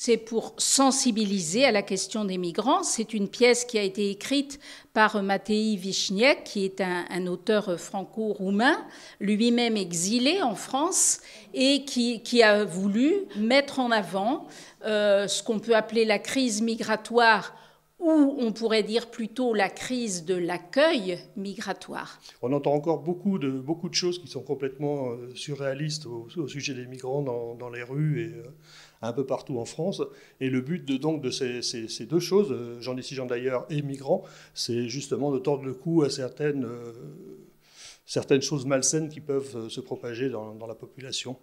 c'est pour sensibiliser à la question des migrants. C'est une pièce qui a été écrite par Matei Vichniek, qui est un, auteur franco-roumain, lui-même exilé en France, et qui, a voulu mettre en avant euh, ce qu'on peut appeler la crise migratoire ou on pourrait dire plutôt la crise de l'accueil migratoire. On entend encore beaucoup de, beaucoup de choses qui sont complètement euh, surréalistes au, sujet des migrants dans, les rues et euh, un peu partout en France. Et le but de, donc de ces, ces, deux choses, euh, j'en des d'ailleurs et migrants, c'est justement de tordre le cou à certaines, certaines choses malsaines qui peuvent se propager dans la population.